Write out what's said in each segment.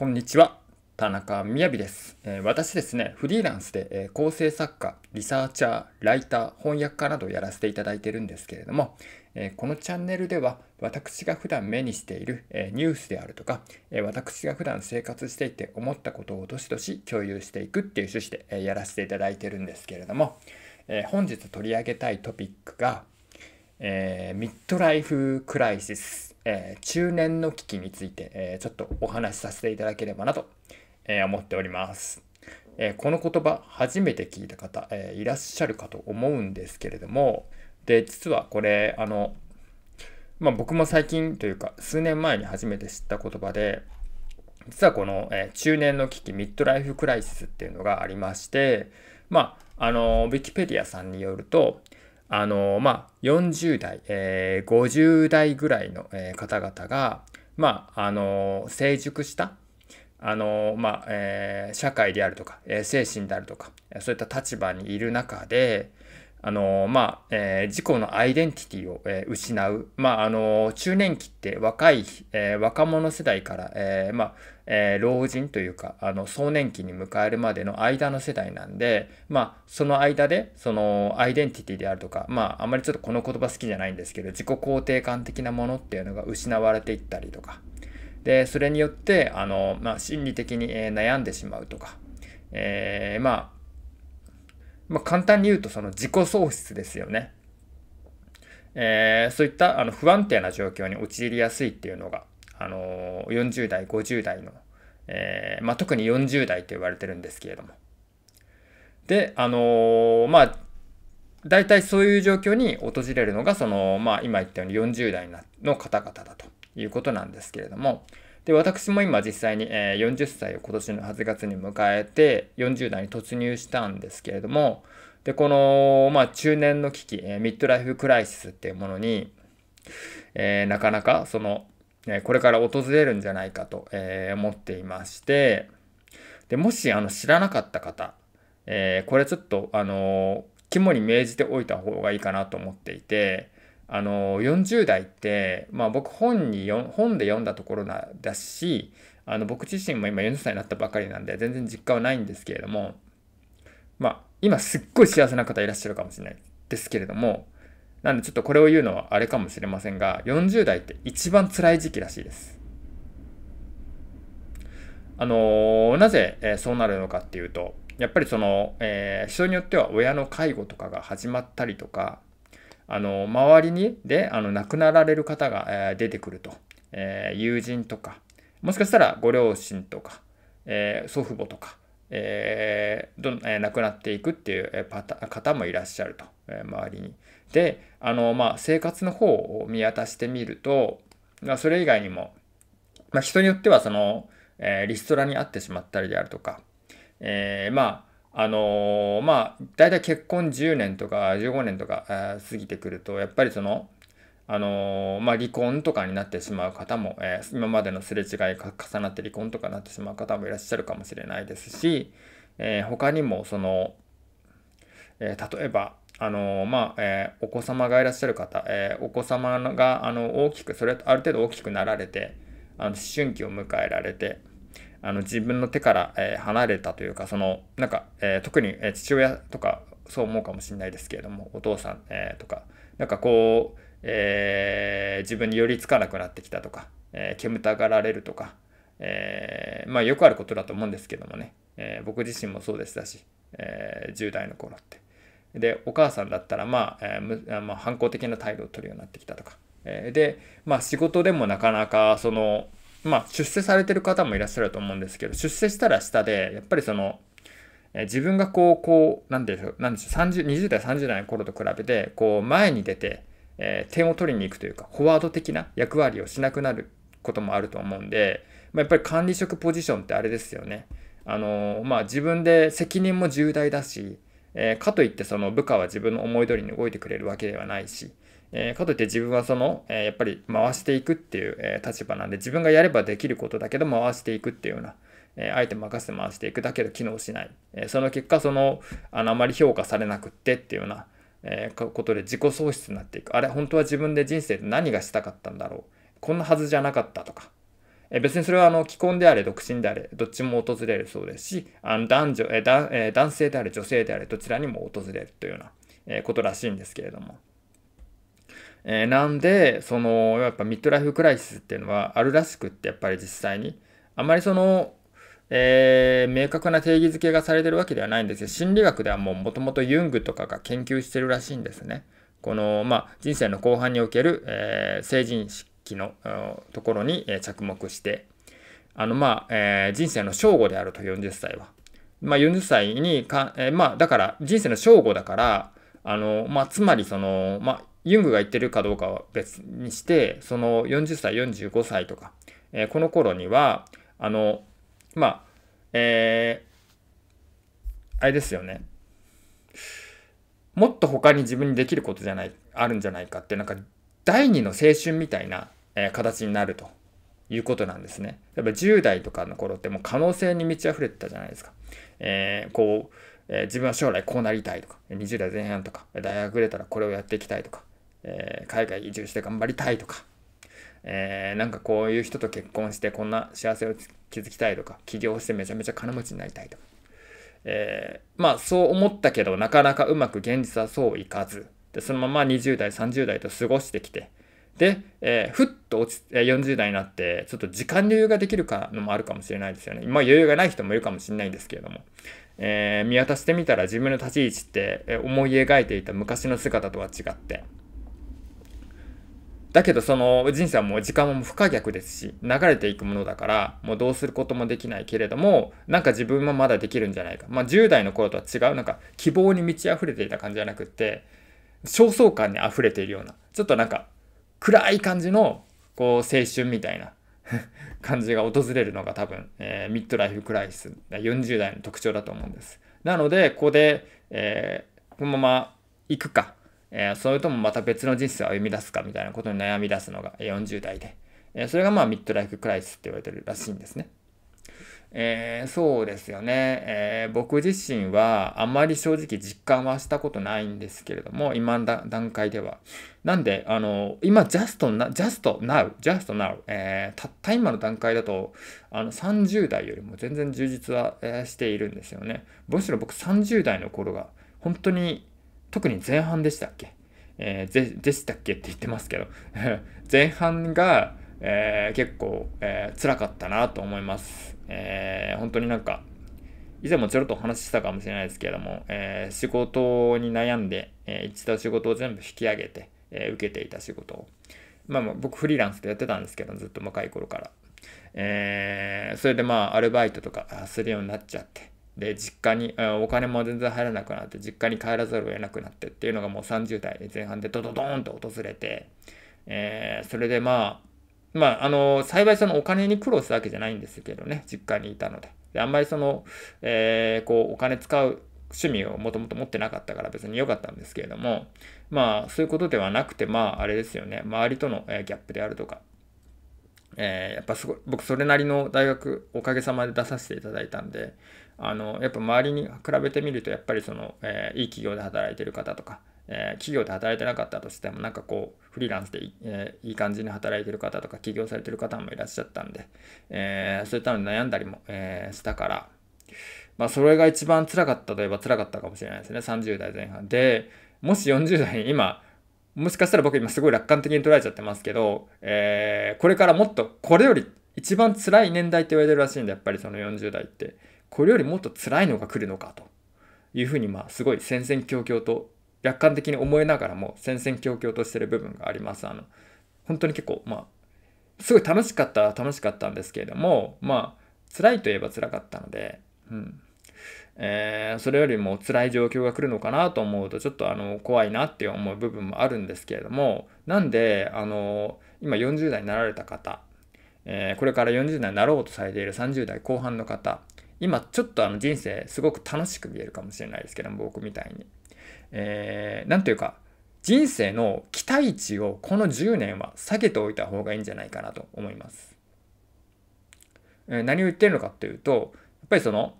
こんにちは。田中みです、えー、私ですね、フリーランスで、えー、構成作家、リサーチャー、ライター、翻訳家などやらせていただいてるんですけれども、えー、このチャンネルでは私が普段目にしている、えニュースであるとか、え私が普段生活していて思ったことをどしどし共有していくっていう趣旨で、えやらせていただいてるんですけれども、え本日取り上げたいトピックが、えミッドライフクライシスえー、中年の危機について、えー、ちょっとお話しさせていただければなと、えー、思っております。えこの言葉初めて聞いた方、えいらっしゃるかと思うんですけれども、で、実はこれ、あの、まあ、僕も最近というか数年前に初めて知った言葉で、実はこの、え中年の危機、ミッドライフクライシスっていうのがありまして、まあ、あの、ウィキペディアさんによると、あのまあ、40代、えー、50代ぐらいの、方々が、まあ、あの成熟したあの、まあえー、社会であるとか、えー、精神であるとかそういった立場にいる中であの、まあえー、自己のアイデンティティを、えー、失う、まあ、あの中年期って若い、えー、若者世代から、えーまあえー、老人というかあの壮年期に迎えるまでの間の世代なんで、まあ、その間でそのアイデンティティであるとか、まあ、あまりちょっとこの言葉好きじゃないんですけど自己肯定感的なものっていうのが失われていったりとかでそれによってあの、まあ、心理的に悩んでしまうとか、えー、まあまあ、簡単に言うとその自己喪失ですよね。えー、そういったあの不安定な状況に陥りやすいっていうのがあの40代50代の、えー、まあ、特に40代と言われてるんですけれどもであのまあ大体そういう状況に訪れるのがその、まあ、今言ったように40代の方々だということなんですけれどもで私も今実際に40歳を今年の8月に迎えて40代に突入したんですけれどもでこの、まあ、中年の危機ミッドライフクライシスっていうものに、えー、なかなかそのえこれから訪れるんじゃないかと、え思っていまして、でもしあの知らなかった方、えこれちょっと、あの肝に銘じておいた方がいいかなと思っていて、あの40代って、まあ、僕本に本で読んだところなだしあの僕自身も今40歳になったばかりなんで全然実感はないんですけれども、まあ、今すっごい幸せな方いらっしゃるかもしれないですけれどもなんでちょっとこれを言うのはあれかもしれませんが、40代って一番辛い時期らしいです。あのー、なぜ、えそうなるのかっていうと、やっぱりその、えー、人によっては親の介護とかが始まったりとか、あのー、周りにであの亡くなられる方が、え出てくると、え友人とか、もしかしたらご両親とか、え祖父母とか、えどえ亡くなっていくっていう、えパタ方もいらっしゃると、え周りに。で、あの、まあ、生活の方を見渡してみると、まあ、それ以外にも、まあ、人によっては、その、えー、リストラにあってしまったりであるとか、えー、まあ、あのー、まあ、だいたい結婚10年とか15年とか、過ぎてくると、やっぱりその、あのまあ、離婚とかになってしまう方も、え今までのすれ違いが重なって離婚とかになってしまう方もいらっしゃるかもしれないですし、え他にもその、え例えばあのまあ、えー、お子様がいらっしゃる方、えー、お子様があの大きく、それある程度大きくなられて、あの思春期を迎えられて、あの自分の手から、えー、離れたというか、そのなんか、え特に、え父親とかそう思うかもしれないですけれども、お父さん、えとか、なんかこう、え自分に寄りつかなくなってきたとか、え煙たがられるとか、えまあ、よくあることだと思うんですけどもね、え僕自身もそうでしたし、え10代の頃って。でお母さんだったら、まあえー、まあ、反抗的な態度を取るようになってきたとか、えー、で、まあ、仕事でもなかなかその、まあ、出世されてる方もいらっしゃると思うんですけど出世したら下でやっぱりその、えー、自分がこうこう何でしょう何でしょう20代30代の頃と比べてこう前に出て、え点を取りに行くというかフォワード的な役割をしなくなることもあると思うんで、まやっぱり管理職ポジションってあれですよね。あのまあ、自分で責任も重大だしえー、かといってその部下は自分の思い通りに動いてくれるわけではないし、えー、かといって自分はその、えー、やっぱり回していくっていう、え立場なんで自分がやればできることだけど回していくっていうような、え相手任せて回していくだけど機能しない、えその結果そのあのあまり評価されなくってっていうような、えことで自己喪失になっていくあれ本当は自分で人生で何がしたかったんだろうこんなはずじゃなかったとかえ別にそれはあの既婚であれ独身であれどっちも訪れるそうですしあの男女えだ、え男性であれ女性であれどちらにも訪れるというような、えことらしいんですけれども。えなんでそのやっぱミッドライフクライシスっていうのはあるらしくってやっぱり実際にあまりそのえー、明確な定義づけがされてるわけではないんですよ。心理学ではもうもともとユングとかが研究してるらしいんですね。この、まあ、人生の後半における、えー、成人式のところに着目して、あの、まあ、えー、人生の正午であると、40歳は。まあ、40歳にか、えー、まあ、だから、人生の正午だから、あの、まあ、つまり、その、まあ、ユングが言ってるかどうかは別にして、その40歳、45歳とか、えー、この頃には、あの、まあ、えー、あれですよね。もっと他に自分にできることじゃない、あるんじゃないかって、なんか、第二の青春みたいな、え形になるということなんですね。例えば10代とかの頃ってもう可能性に満ち溢れてたじゃないですか。えー、こう、えー、自分は将来こうなりたいとか、20代前半とか、大学出たらこれをやっていきたいとか、えー、海外移住して頑張りたいとか、えー、なんかこういう人と結婚してこんな幸せを築きたいとか、起業してめちゃめちゃ金持ちになりたいとか。えー、まあそう思ったけどなかなかうまく現実はそういかずでそのまま20代30代と過ごしてきてで、えー、ふっと落ち、40代になって、ちょっと時間に余裕ができるかのもあるかもしれないですよね。まあ余裕がない人もいるかもしれないんですけれども。えー、見渡してみたら自分の立ち位置って、え思い描いていた昔の姿とは違って。だけどその人生はもう時間も不可逆ですし、流れていくものだから、もうどうすることもできないけれども、なんか自分はまだできるんじゃないか。まあ10代の頃とは違う、なんか希望に満ち溢れていた感じじゃなくって、焦燥感に溢れているような、ちょっとなんか暗い感じの、こう、青春みたいな 感じが訪れるのが多分、えー、ミッドライフクライシス、40代の特徴だと思うんです。なので、ここで、えー、このまま行くか、えー、それともまた別の人生を歩み出すかみたいなことに悩み出すのが40代で、えそれがまあミッドライフクライシスって言われてるらしいんですね。えー、そうですよね、えー、僕自身はあまり正直実感はしたことないんですけれども、今の段階では。なんで、あの、今、ジャストなジャストナウジャストナウえたった今の段階だと、あの、30代よりも全然充実は、しているんですよね。むしろ僕30代の頃が、本当に、特に前半でしたっけえー、でしたっけって言ってますけど 前半がえー、結構、えー、辛かったなと思います。えー、本当になんか、以前もちょろっとお話ししたかもしれないですけれども、え仕事に悩んで、え一度仕事を全部引き上げて、え受けていた仕事を。まあ、まあ僕フリーランスでやってたんですけど、ずっと若い頃から。えそれでまあ、アルバイトとかするようになっちゃって。で、実家に、お金も全然入らなくなって、実家に帰らざるを得なくなってっていうのがもう30代前半でドドドーンと訪れて、えそれでまあ、まあ、あの、幸いそのお金に苦労したわけじゃないんですけどね、実家にいたので。であんまりその、えー、こう、お金使う趣味をもともと持ってなかったから別に良かったんですけれども、まあ、そういうことではなくて、まあ、あれですよね、周りとの、えー、ギャップであるとか、えー、やっぱすごい、僕それなりの大学おかげさまで出させていただいたんで、あの、やっぱ周りに比べてみると、やっぱりその、えー、いい企業で働いてる方とか、えー、企業で働いてなかったとしても、なんかこう、フリーランスでい,、えー、いい感じに働いてる方とか、起業されてる方もいらっしゃったんで、えー、そういったので悩んだりも、えしたから、まあ、それが一番辛かったといえば辛かったかもしれないですね、30代前半。で、もし40代に今、もしかしたら僕今すごい楽観的に捉えちゃってますけど、えこれからもっと、これより一番辛い年代って言われてるらしいんで、やっぱりその40代って、これよりもっと辛いのが来るのかというふうに、まあ、すごい戦々恐々と楽観的に思えながらも戦々恐々としてる部分があります。あの本当に結構まあすごい楽しかった楽しかったんですけれどもまあ辛いといえば辛かったので、うんえー、それよりも辛い状況が来るのかなと思うとちょっとあの怖いなって思う部分もあるんですけれどもなんであの今40代になられた方、えー、これから40代になろうとされている30代後半の方今ちょっとあの人生すごく楽しく見えるかもしれないですけども僕みたいに。えー、というか、人生の期待値をこの10年は下げておいた方がいいんじゃないかなと思います。え何を言ってるのかっていうと、やっぱりその、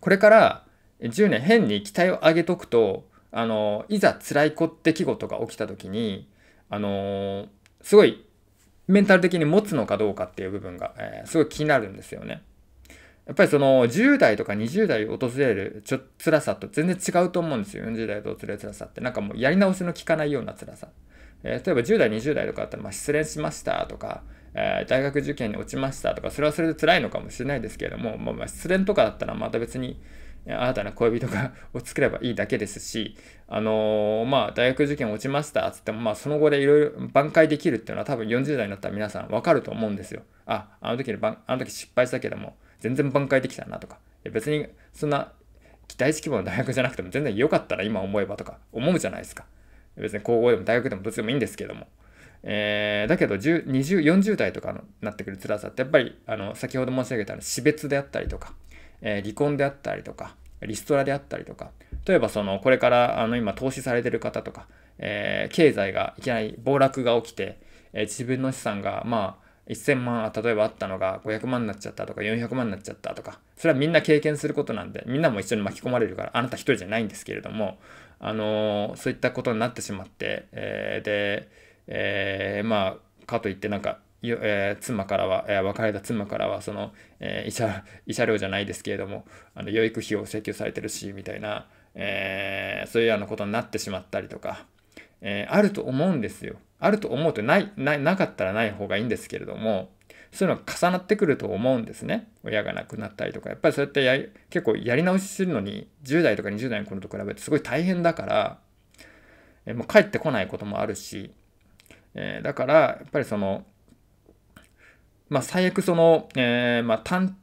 これから10年変に期待を上げとくと、あのいざ辛い子って季語とか起きた時に、あのすごいメンタル的に持つのかどうかっていう部分が、えー、すごい気になるんですよね。やっぱりその10代とか20代を訪れるちょ辛さと全然違うと思うんですよ。40代と訪れる辛さって。なんかもうやり直しの効かないような辛さ。えー、例えば10代、20代とかだったら、まあ、失恋しましたとか、えー、大学受験に落ちましたとか、それはそれで辛いのかもしれないですけれども、まあ、まあ失恋とかだったらまた別に新たな恋人が を作ればいいだけですし、あのー、まあ、大学受験落ちましたっつっても、まあ、その後でいろいろ挽回できるっていうのは多分40代になったら皆さんわかると思うんですよ。あ、あの時の、あの時失敗したけども。全然挽回できたなとか、いや別にそんな大規模の大学じゃなくても全然良かったら今思えばとか思うじゃないですか。別に高校でも大学でもどっちでもいいんですけども。えー、だけど10 20、40代とかになってくる辛さってやっぱりあの先ほど申し上げた死別であったりとか、えー、離婚であったりとか、リストラであったりとか、例えばそのこれからあの今投資されてる方とか、えー、経済がいきなり暴落が起きて、え自分の資産がまあ1000万例えばあったのが500万になっちゃったとか400万になっちゃったとかそれはみんな経験することなんでみんなも一緒に巻き込まれるからあなた一人じゃないんですけれどもあのそういったことになってしまって、えー、で、えー、まあかといってなんかえー、妻からは、えー、別れた妻からはその、えー、医者医者料じゃないですけれどもあの養育費を請求されてるしみたいな、えー、そういうようなことになってしまったりとか、えー、あると思うんですよ。あると思うとない、ななかったらない方がいいんですけれども、そういうのが重なってくると思うんですね。親が亡くなったりとか。やっぱりそうやってや結構やり直しするのに、10代とか20代の頃と比べてすごい大変だから、えもう帰ってこないこともあるし、えー、だから、やっぱりその、まあ最悪その、えー、まあ単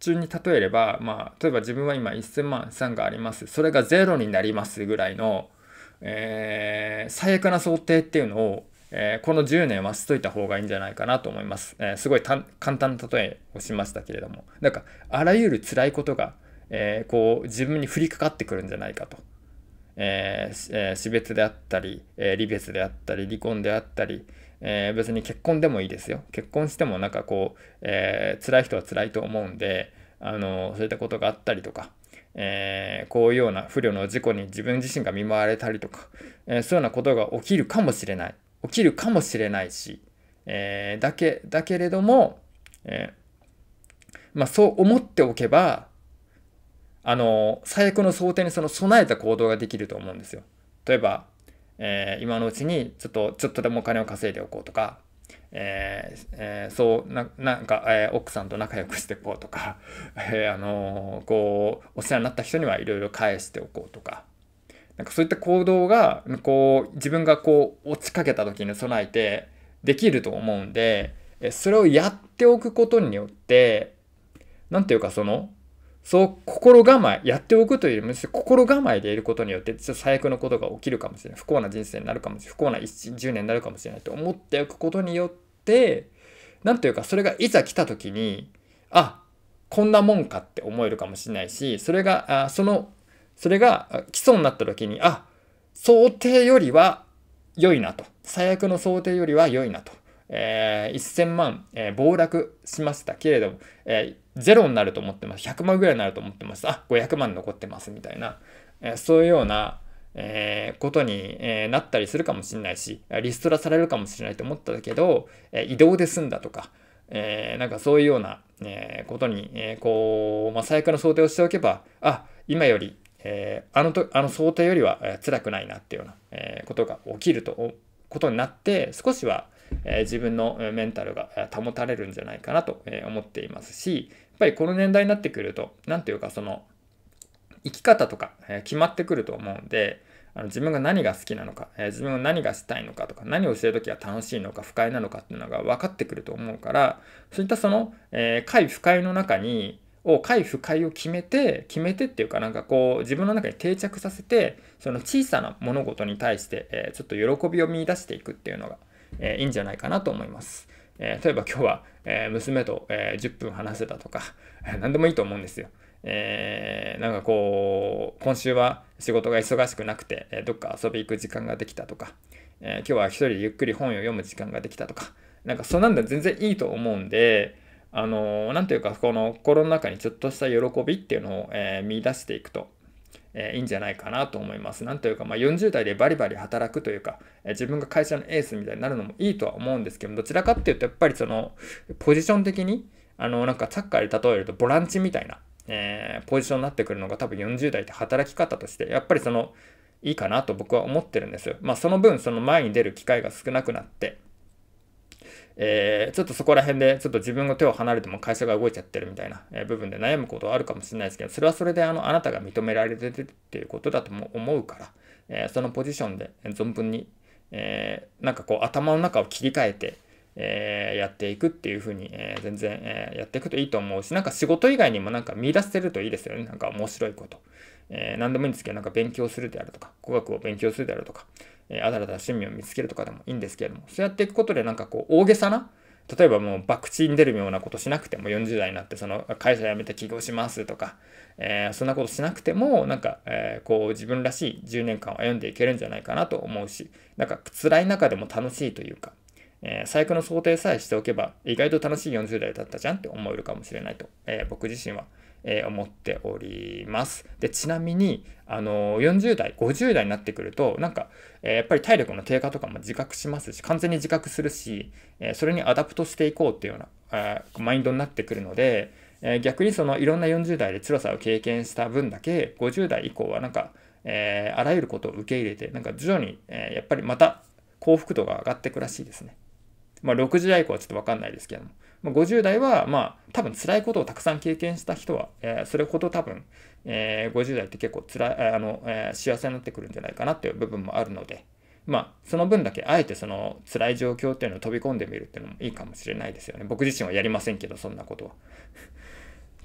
純に例えれば、まあ例えば自分は今1000万資産があります。それがゼロになりますぐらいの、えー、最悪な想定っていうのを、えー、この10年はしといた方がいいんじゃないかなと思います。えー、すごい簡単な例えをしましたけれども、なんかあらゆる辛いことが、えこう自分に降りかかってくるんじゃないかと。えー、死別であったり、え離別であったり、離婚であったり、え別に結婚でもいいですよ。結婚してもなんかこう、えー、辛い人は辛いと思うんで、あのそういったことがあったりとか、えー、こういうような不慮の事故に自分自身が見舞われたりとか、えー、そういうようなことが起きるかもしれない起きるかもしれないし、えー、だけだけれども、えまあ、そう思っておけばあの最悪の想定にその備えた行動ができると思うんですよ。例えば、え今のうちにちょっとちょっとでもお金を稼いでおこうとかえーえー、そうななんか、えー、奥さんと仲良くしていこうとか、えー、あのこうお世話になった人にはいろいろ返しておこうとかなんかそういった行動がこう自分がこう落ちかけた時に備えてできると思うんでそれをやっておくことによって何て言うかそのそう心構え、やっておくというよりむしろ心構えでいることによって、っ最悪のことが起きるかもしれない。不幸な人生になるかもしれない。不幸な10年になるかもしれないと思っておくことによって、なんというか、それがいざ来た時に、あ、こんなもんかって思えるかもしれないし、それが、あその、それが基礎になった時に、あ、想定よりは良いなと。最悪の想定よりは良いなと。えー、1000万、えー、暴落しましたけれども、えー、ゼロになると思ってます。100万ぐらいになると思ってます。あ、500万残ってますみたいな、えー、そういうような、えー、ことに、えー、なったりするかもしれないし、リストラされるかもしれないと思ったけど、えー、移動で済んだとか、えー、なんかそういうような、えー、ことに、えー、こう、まあ、最悪の想定をしておけば、あ、今より、えー、あのとあの想定よりは、えー、辛くないなっていうような、えー、ことが起きると、ことになって、少しは、え自分のメンタルが保たれるんじゃないかなと思っていますし、やっぱりこの年代になってくると、何ていうかその、生き方とか決まってくると思うんで、あの自分が何が好きなのか、え自分が何がしたいのかとか、何をしてる時が楽しいのか、不快なのかっていうのが分かってくると思うから、そういったその、えー、快不快の中に、を快不快を決めて決めてっていうかなんかこう自分の中に定着させてその小さな物事に対して、えちょっと喜びを見いだしていくっていうのがえいいんじゃないかなと思います。え例えば今日は、え娘と、え10分話せたとか、え 何でもいいと思うんですよ。えー、なんかこう、今週は仕事が忙しくなくて、えどっか遊び行く時間ができたとか、えー、今日は一人でゆっくり本を読む時間ができたとか、なんかそんなんだ全然いいと思うんで、あのー、なんていうか、この心の中にちょっとした喜びっていうのを、えー、見出していくと、えいいんじゃないかなと思います。なんというか、まあ、40代でバリバリ働くというか、え自分が会社のエースみたいになるのもいいとは思うんですけど、どちらかっていうと、やっぱりその、ポジション的に、あの、なんかサッカーで例えるとボランチみたいな、えー、ポジションになってくるのが多分40代って働き方として、やっぱりその、いいかなと僕は思ってるんですよ。まあ、その分、その前に出る機会が少なくなって、えー、ちょっとそこら辺で、ちょっと自分の手を離れても会社が動いちゃってるみたいな、え部分で悩むことはあるかもしれないですけど、それはそれであのあなたが認められてるっていうことだとも思うから、えー、そのポジションで存分に、えー、なんかこう頭の中を切り替えて、えー、やっていくっていう風に、えー、全然、えー、やっていくといいと思うし、なんか仕事以外にもなんか見出せるといいですよね。なんか面白いこと。え何でもいいんですけど、なんか勉強するであるとか、語学を勉強するであるとか、えー、新たな趣味を見つけるとかでもいいんですけれども、そうやっていくことでなんかこう、大げさな、例えばもう博打に出るようなことしなくても40代になってその会社辞めて起業しますとか、えー、そんなことしなくてもなんか、えー、こう自分らしい10年間を歩んでいけるんじゃないかなと思うしなんか辛い中でも楽しいというか、えー、最悪の想定さえしておけば意外と楽しい40代だったじゃんって思えるかもしれないと、え僕自身はえ思っております。で、ちなみに、あの40代、50代になってくると、なんか、えー、やっぱり体力の低下とかも自覚しますし、完全に自覚するし、えそれにアダプトしていこうっていうような、えマインドになってくるので、え逆にそのいろんな40代で辛さを経験した分だけ、50代以降はなんか、えあらゆることを受け入れて、なんか徐々に、えやっぱりまた幸福度が上がってくらしいですね。まあ、6 0代以降はちょっとわかんないですけども。50代は、まあ、多分辛いことをたくさん経験した人は、えー、それほど多分、えー、50代って結構辛い、あの、えー、幸せになってくるんじゃないかなっていう部分もあるので、まあ、その分だけ、あえてその辛い状況っていうのを飛び込んでみるっていうのもいいかもしれないですよね。僕自身はやりませんけど、そんなことは。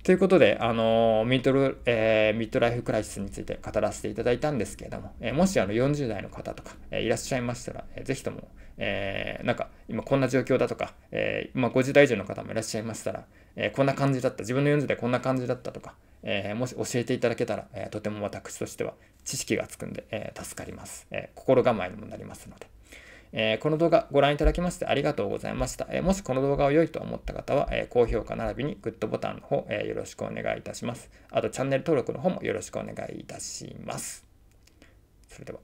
ということで、あのミッドル、えー、ミッドライフクライシスについて語らせていただいたんですけれども、えー、もしあの40代の方とか、えー、いらっしゃいましたら、えー、ぜひとも、えー、なんか今こんな状況だとか、えー、ま50代以上の方もいらっしゃいましたら、えー、こんな感じだった、自分の40代こんな感じだったとか、えー、もし教えていただけたら、えとても私としては知識がつくんで、え助かります、え心構えにもなりますので。えー、この動画ご覧いただきましてありがとうございました。えー、もしこの動画を良いと思った方は、えー、高評価並びにグッドボタンの方、えよろしくお願いいたします。あとチャンネル登録の方もよろしくお願いいたします。それでは。